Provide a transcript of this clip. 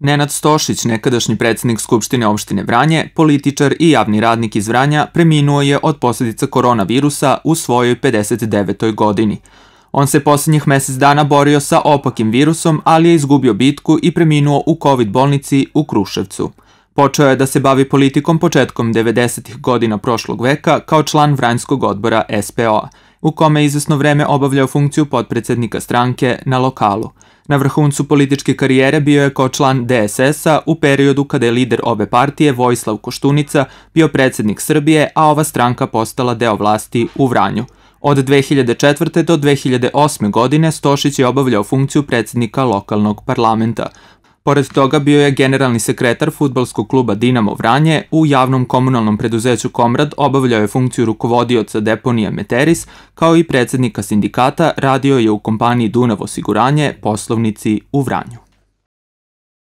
Nenad Stošić, nekadašnji predsednik Skupštine opštine Vranje, političar i javni radnik iz Vranja, preminuo je od posledica koronavirusa u svojoj 59. godini. On se poslednjih mesec dana borio sa opakim virusom, ali je izgubio bitku i preminuo u COVID bolnici u Kruševcu. Počeo je da se bavi politikom početkom 90. godina prošlog veka kao član Vranjskog odbora SPO-a, u kome je izvesno vreme obavljao funkciju potpredsednika stranke na lokalu – Na vrhuncu političke karijere bio je kao član DSS-a u periodu kada je lider ove partije Vojislav Koštunica bio predsednik Srbije, a ova stranka postala deo vlasti u Vranju. Od 2004. do 2008. godine Stošić je obavljao funkciju predsednika lokalnog parlamenta. Pored toga bio je generalni sekretar futbalskog kluba Dinamo Vranje, u javnom komunalnom preduzeću Komrad obavljao je funkciju rukovodioca deponije Meteris, kao i predsednika sindikata radio je u kompaniji Dunav osiguranje, poslovnici u Vranju.